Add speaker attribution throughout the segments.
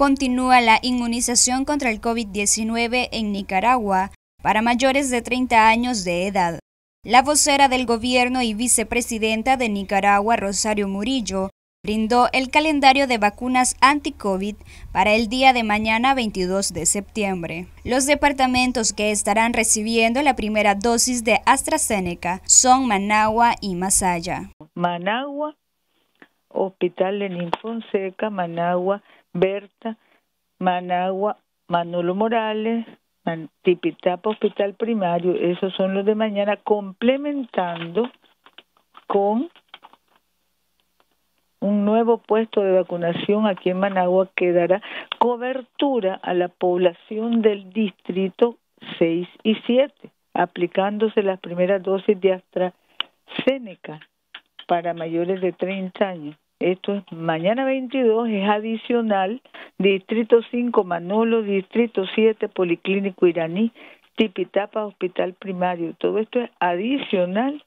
Speaker 1: Continúa la inmunización contra el COVID-19 en Nicaragua para mayores de 30 años de edad. La vocera del gobierno y vicepresidenta de Nicaragua, Rosario Murillo, brindó el calendario de vacunas anti-COVID para el día de mañana 22 de septiembre. Los departamentos que estarán recibiendo la primera dosis de AstraZeneca son Managua y Masaya.
Speaker 2: Managua, Hospital Lenín Fonseca, Managua, Berta, Managua, Manolo Morales, Tipitapa Hospital Primario, esos son los de mañana, complementando con un nuevo puesto de vacunación aquí en Managua que dará cobertura a la población del distrito 6 y 7, aplicándose las primeras dosis de AstraZeneca para mayores de 30 años esto es mañana 22, es adicional, Distrito 5 Manolo, Distrito 7 Policlínico Iraní, Tipitapa Hospital Primario. Todo esto es adicional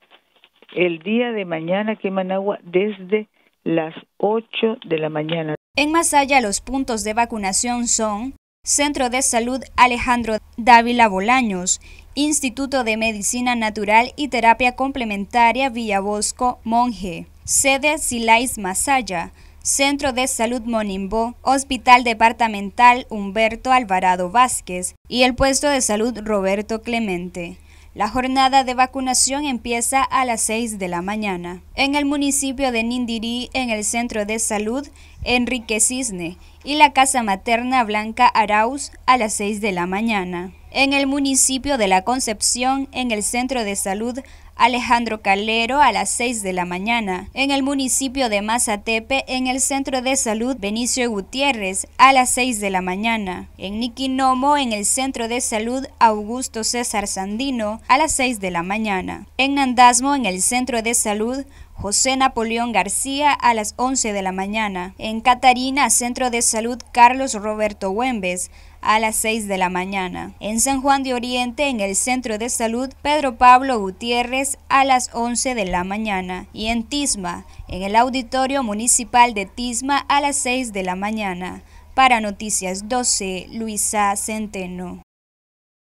Speaker 2: el día de mañana que en Managua desde las 8 de la mañana.
Speaker 1: En Masaya los puntos de vacunación son Centro de Salud Alejandro Dávila Bolaños, Instituto de Medicina Natural y Terapia Complementaria Villabosco Monje, sede Silais Masaya, Centro de Salud Monimbo, Hospital Departamental Humberto Alvarado Vázquez y el puesto de salud Roberto Clemente. La jornada de vacunación empieza a las 6 de la mañana. En el municipio de Nindirí, en el Centro de Salud Enrique Cisne y la Casa Materna Blanca Arauz a las 6 de la mañana. En el municipio de La Concepción, en el Centro de Salud Alejandro Calero a las 6 de la mañana. En el municipio de Mazatepe, en el Centro de Salud Benicio Gutiérrez a las 6 de la mañana. En Niquinomo, en el Centro de Salud Augusto César Sandino a las 6 de la mañana. En Nandasmo, en el Centro de Salud José Napoleón García a las 11 de la mañana. En Catarina, Centro de Salud Carlos Roberto Güembes a las 6 de la mañana. En San Juan de Oriente, en el Centro de Salud Pedro Pablo Gutiérrez a las 11 de la mañana. Y en Tisma, en el Auditorio Municipal de Tisma a las 6 de la mañana. Para Noticias 12, Luisa Centeno.